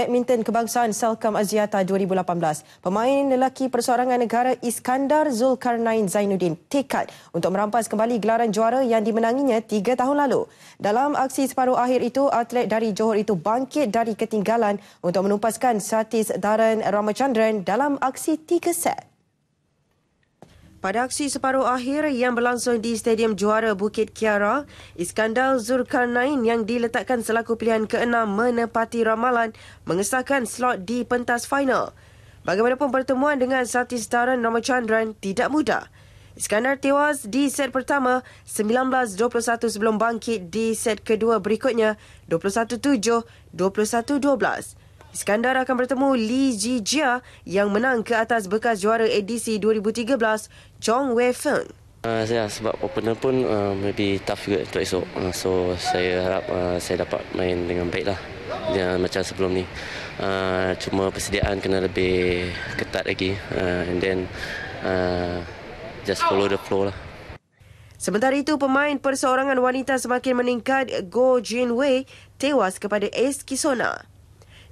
Badminton Kebangsaan Selkam Aziata 2018. Pemain lelaki persorangan negara Iskandar Zulkarnain Zainuddin tekad untuk merampas kembali gelaran juara yang dimenanginya tiga tahun lalu. Dalam aksi separuh akhir itu, atlet dari Johor itu bangkit dari ketinggalan untuk menumpaskan Satis Darren Ramachandran dalam aksi tiga set. Pada aksi separuh akhir yang berlangsung di Stadium Juara Bukit Kiara, Iskandar Zulkarnain yang diletakkan selaku pilihan keenam menepati ramalan mengesahkan slot di pentas final. Bagaimanapun pertemuan dengan Sati Setaran Ramachandran tidak mudah. Iskandar tewas di set pertama 19-21 sebelum bangkit di set kedua berikutnya 21-7, 21-12. Iskandar akan bertemu Lee Ji Jia yang menang ke atas bekas juara edisi 2013 Chong Wei Feng. Uh, yeah, sebab opener pun uh, maybe tough juga untuk esok. Uh, so saya harap uh, saya dapat main dengan baik lah dia ya, macam sebelum ni. Uh, cuma persediaan kena lebih ketat lagi uh, and then uh, just follow the flow lah. Sementara itu, pemain perseorangan wanita semakin meningkat, Go Jin Wei, tewas kepada Ace Kisona.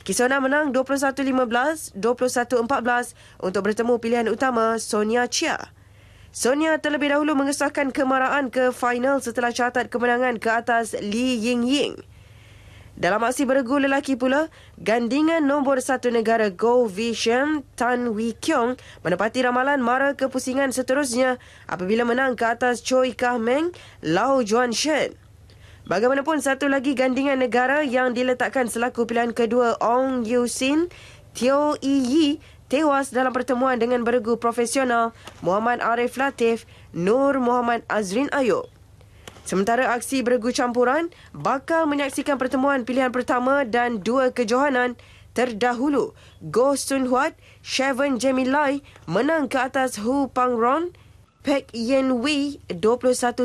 Kisona menang 21-15, 21-14 untuk bertemu pilihan utama Sonia Chia. Sonia terlebih dahulu mengesahkan kemarahan ke final setelah catat kemenangan ke atas Li Yingying. Dalam aksi beregu lelaki pula, gandingan nombor satu negara Go Vision Tan Wee Kyung menepati ramalan mara kepusingan seterusnya apabila menang ke atas Choi Kah Meng Lau Juan Shen. Bagaimanapun satu lagi gandingan negara yang diletakkan selaku pilihan kedua Ong Yu Sin, Teo Yi Yi tewas dalam pertemuan dengan beregu profesional Muhammad Arif Latif Nur Muhammad Azrin Ayub. Sementara aksi beregu campuran bakal menyaksikan pertemuan pilihan pertama dan dua kejohanan terdahulu. Goh Sun Huat, Shevon Jamie Lai menang ke atas Hu Pang Ron, Pek Yen Wei 21-19,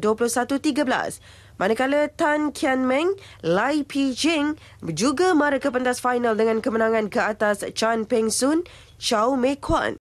21-13. Manakala Tan Kian Meng, Lai Pi Jing juga mara ke pentas final dengan kemenangan ke atas Chan Peng Sun, Chow Mei Kwan.